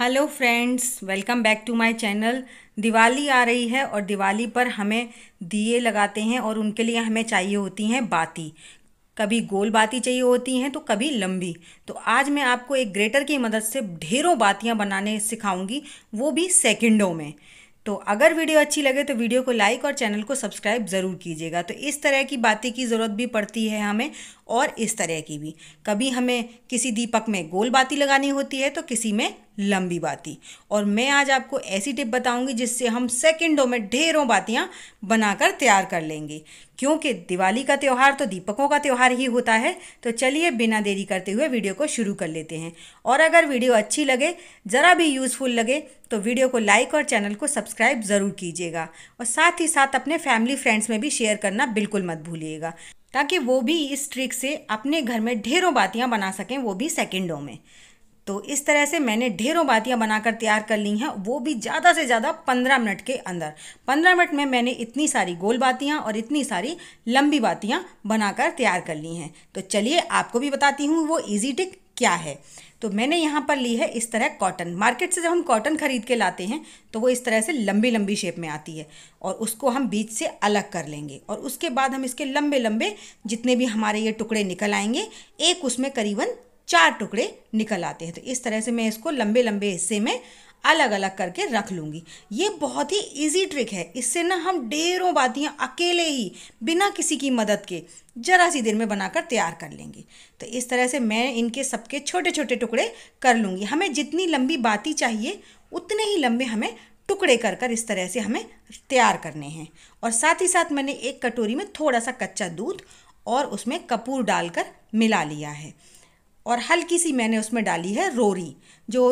hello friends welcome back to my channel Diwali आ रही है और दिवाली पर हमें दिए लगाते हैं और उनके लिए हमें चाहिए होती हैं बाती कभी गोल बाती चाहिए होती हैं तो कभी लंबी तो आज मैं आपको एक ग्रेटर की मदद से ढेरों बातियां बनाने सिखाऊंगी वो भी सेकंडों में तो अगर वीडियो अच्छी लगे तो वीडियो को लाइक और चैनल को सब्सक्राइब ज़रूर कीजिएगा तो इस तरह की बातें की ज़रूरत भी पड़ती है हमें और इस तरह की भी कभी हमें किसी दीपक में गोल बाती लगानी होती है तो किसी में लंबी बाती और मैं आज आपको ऐसी टिप बताऊंगी जिससे हम सेकंडों में ढेरों बातियाँ बनाकर तैयार कर लेंगे क्योंकि दिवाली का त्यौहार तो दीपकों का त्यौहार ही होता है तो चलिए बिना देरी करते हुए वीडियो को शुरू कर लेते हैं और अगर वीडियो अच्छी लगे ज़रा भी यूज़फुल लगे तो वीडियो को लाइक और चैनल को सब्सक्राइब ज़रूर कीजिएगा और साथ ही साथ अपने फैमिली फ्रेंड्स में भी शेयर करना बिल्कुल मत भूलिएगा ताकि वो भी इस ट्रिक से अपने घर में ढेरों बातियाँ बना सकें वो भी सेकेंडों में तो इस तरह से मैंने ढेरों बातियाँ बनाकर तैयार कर ली हैं वो भी ज़्यादा से ज़्यादा पंद्रह मिनट के अंदर पंद्रह मिनट में मैंने इतनी सारी गोल बातियाँ और इतनी सारी लंबी बातियाँ बनाकर तैयार कर ली हैं तो चलिए आपको भी बताती हूँ वो ईजी टिक क्या है तो मैंने यहाँ पर ली है इस तरह कॉटन मार्केट से जब हम कॉटन खरीद के लाते हैं तो वो इस तरह से लंबी लंबी शेप में आती है और उसको हम बीच से अलग कर लेंगे और उसके बाद हम इसके लंबे लंबे जितने भी हमारे ये टुकड़े निकल आएंगे एक उसमें करीबन चार टुकड़े निकल आते हैं तो इस तरह से मैं इसको लंबे लंबे हिस्से में अलग अलग करके रख लूँगी ये बहुत ही इजी ट्रिक है इससे ना हम ढेरों बातियाँ अकेले ही बिना किसी की मदद के जरा सी देर में बनाकर तैयार कर लेंगे तो इस तरह से मैं इनके सबके छोटे छोटे टुकड़े कर लूँगी हमें जितनी लंबी बाती चाहिए उतने ही लंबे हमें टुकड़े कर कर इस तरह से हमें तैयार करने हैं और साथ ही साथ मैंने एक कटोरी में थोड़ा सा कच्चा दूध और उसमें कपूर डालकर मिला लिया है और हल्की सी मैंने उसमें डाली है रोरी जो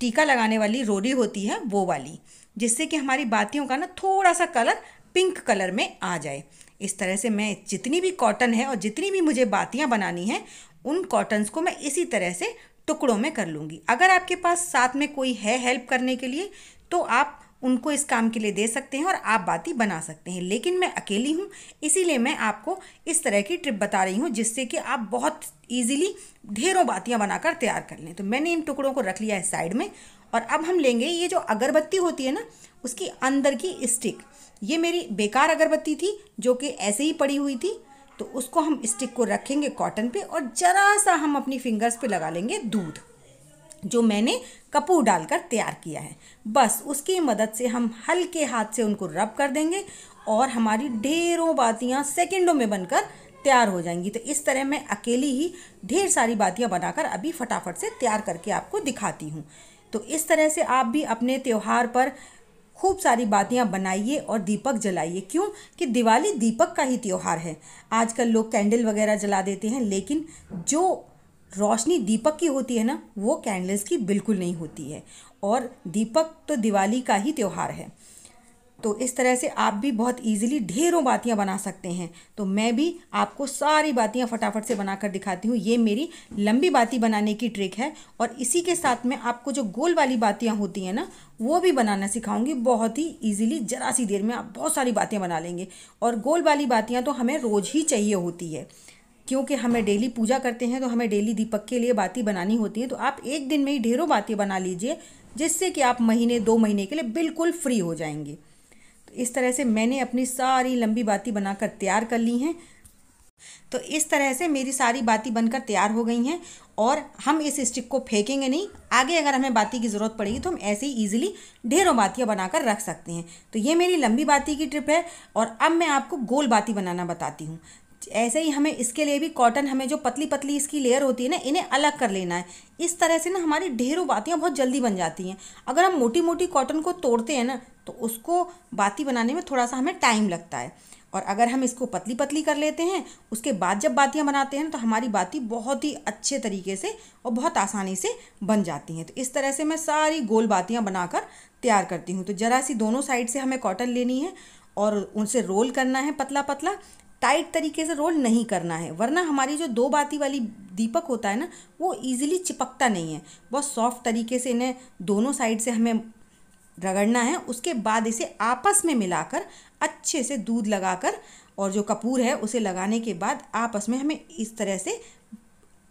टीका लगाने वाली रोरी होती है वो वाली जिससे कि हमारी बातियों का ना थोड़ा सा कलर पिंक कलर में आ जाए इस तरह से मैं जितनी भी कॉटन है और जितनी भी मुझे बातियाँ बनानी हैं उन कॉटन्स को मैं इसी तरह से टुकड़ों में कर लूँगी अगर आपके पास साथ में कोई है हेल्प करने के लिए तो आप उनको इस काम के लिए दे सकते हैं और आप बाती बना सकते हैं लेकिन मैं अकेली हूँ इसीलिए मैं आपको इस तरह की ट्रिप बता रही हूँ जिससे कि आप बहुत ईजिली ढेरों बातियाँ बनाकर तैयार कर लें तो मैंने इन टुकड़ों को रख लिया है साइड में और अब हम लेंगे ये जो अगरबत्ती होती है ना उसकी अंदर की स्टिक ये मेरी बेकार अगरबत्ती थी जो कि ऐसे ही पड़ी हुई थी तो उसको हम स्टिक को रखेंगे कॉटन पे और ज़रा सा हम अपनी फिंगर्स पे लगा लेंगे दूध जो मैंने कपूर डालकर तैयार किया है बस उसकी मदद से हम हल्के हाथ से उनको रब कर देंगे और हमारी ढेरों बातियाँ सेकेंडों में बनकर तैयार हो जाएंगी तो इस तरह मैं अकेली ही ढेर सारी बातियाँ बनाकर अभी फटाफट से तैयार करके आपको दिखाती हूँ तो इस तरह से आप भी अपने त्यौहार पर खूब सारी बातियाँ बनाइए और दीपक जलाइए क्यों कि दिवाली दीपक का ही त्यौहार है आजकल लोग कैंडल वगैरह जला देते हैं लेकिन जो रोशनी दीपक की होती है ना वो कैंडल्स की बिल्कुल नहीं होती है और दीपक तो दिवाली का ही त्यौहार है तो इस तरह से आप भी बहुत इजीली ढेरों बातियाँ बना सकते हैं तो मैं भी आपको सारी बातियाँ फटाफट से बनाकर दिखाती हूँ ये मेरी लंबी बाती बनाने की ट्रिक है और इसी के साथ में आपको जो गोल वाली बातियाँ होती हैं ना वो भी बनाना सिखाऊंगी बहुत ही इजीली ज़रा सी देर में आप बहुत सारी बातियाँ बना लेंगे और गोल वाली बातियाँ तो हमें रोज़ ही चाहिए होती है क्योंकि हमें डेली पूजा करते हैं तो हमें डेली दीपक के लिए बाती बनानी होती है तो आप एक दिन में ही ढेरों बाती बना लीजिए जिससे कि आप महीने दो महीने के लिए बिल्कुल फ्री हो जाएंगे तो इस तरह से मैंने अपनी सारी लंबी बाती बनाकर तैयार कर ली हैं तो इस तरह से मेरी सारी बाती बनकर तैयार हो गई हैं और हम इस स्टिक को फेंकेंगे नहीं आगे अगर हमें बाती की ज़रूरत पड़ेगी तो हम ऐसे ही ईजिली ढेरों बातियाँ बनाकर रख सकते हैं तो ये मेरी लंबी बाती की ट्रिप है और अब मैं आपको गोल बाती बनाना बताती हूँ ऐसे ही हमें इसके लिए भी कॉटन हमें जो पतली पतली इसकी लेयर होती है ना इन्हें अलग कर लेना है इस तरह से ना हमारी ढेरों बातियाँ बहुत जल्दी बन जाती हैं अगर हम मोटी मोटी कॉटन को तोड़ते हैं ना तो उसको बाती बनाने में थोड़ा सा हमें टाइम लगता है और अगर हम इसको पतली पतली कर लेते हैं उसके बाद जब बातियाँ बनाते हैं तो हमारी बाती बहुत ही अच्छे तरीके से और बहुत आसानी से बन जाती हैं तो इस तरह से मैं सारी गोल बातियाँ बनाकर तैयार करती हूँ तो ज़रा सी दोनों साइड से हमें कॉटन लेनी है और उनसे रोल करना है पतला पतला टाइट तरीके से रोल नहीं करना है वरना हमारी जो दो बाती वाली दीपक होता है ना वो ईजिली चिपकता नहीं है बहुत सॉफ्ट तरीके से इन्हें दोनों साइड से हमें रगड़ना है उसके बाद इसे आपस में मिलाकर अच्छे से दूध लगाकर और जो कपूर है उसे लगाने के बाद आपस में हमें इस तरह से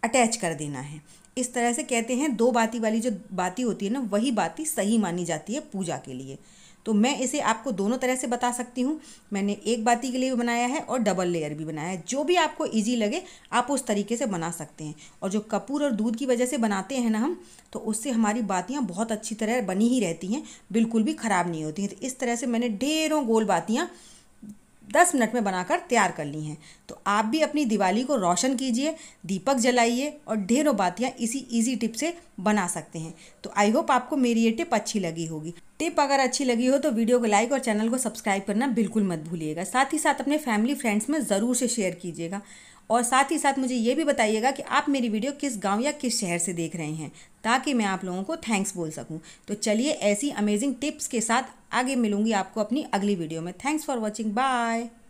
अटैच कर देना है इस तरह से कहते हैं दो बाती वाली जो बाती होती है ना वही बाती सही मानी जाती है पूजा के लिए तो मैं इसे आपको दोनों तरह से बता सकती हूँ मैंने एक बाती के लिए भी बनाया है और डबल लेयर भी बनाया है जो भी आपको ईजी लगे आप उस तरीके से बना सकते हैं और जो कपूर और दूध की वजह से बनाते हैं ना हम तो उससे हमारी बातियाँ बहुत अच्छी तरह बनी ही रहती हैं बिल्कुल भी ख़राब नहीं होती हैं तो इस तरह से मैंने ढेरों गोल बातियाँ दस मिनट में बनाकर तैयार कर ली हैं तो आप भी अपनी दिवाली को रोशन कीजिए दीपक जलाइए और ढेरों बातियाँ इसी इजी टिप से बना सकते हैं तो आई होप आपको मेरी ये टिप अच्छी लगी होगी टिप अगर अच्छी लगी हो तो वीडियो को लाइक और चैनल को सब्सक्राइब करना बिल्कुल मत भूलिएगा साथ ही साथ अपने फैमिली फ्रेंड्स में ज़रूर से शेयर कीजिएगा और साथ ही साथ मुझे ये भी बताइएगा कि आप मेरी वीडियो किस गांव या किस शहर से देख रहे हैं ताकि मैं आप लोगों को थैंक्स बोल सकूं तो चलिए ऐसी अमेजिंग टिप्स के साथ आगे मिलूंगी आपको अपनी अगली वीडियो में थैंक्स फॉर वॉचिंग बाय